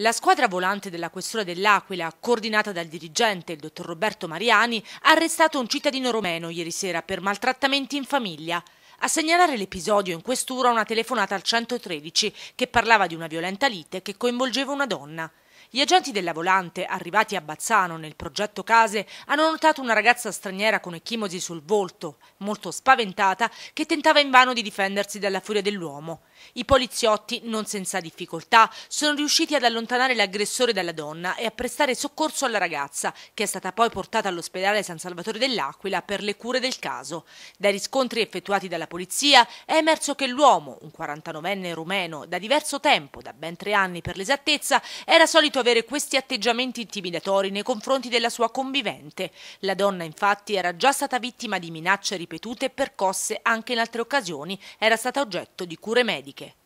La squadra volante della Questura dell'Aquila, coordinata dal dirigente, il dottor Roberto Mariani, ha arrestato un cittadino romeno ieri sera per maltrattamenti in famiglia. A segnalare l'episodio in questura una telefonata al 113 che parlava di una violenta lite che coinvolgeva una donna. Gli agenti della Volante, arrivati a Bazzano nel progetto Case, hanno notato una ragazza straniera con ecchimosi sul volto, molto spaventata, che tentava invano di difendersi dalla furia dell'uomo. I poliziotti, non senza difficoltà, sono riusciti ad allontanare l'aggressore dalla donna e a prestare soccorso alla ragazza, che è stata poi portata all'ospedale San Salvatore dell'Aquila per le cure del caso. Dai riscontri effettuati dalla polizia è emerso che l'uomo, un 49enne rumeno, da diverso tempo, da ben tre anni per l'esattezza, era solito solito avere questi atteggiamenti intimidatori nei confronti della sua convivente. La donna infatti era già stata vittima di minacce ripetute e percosse anche in altre occasioni, era stata oggetto di cure mediche.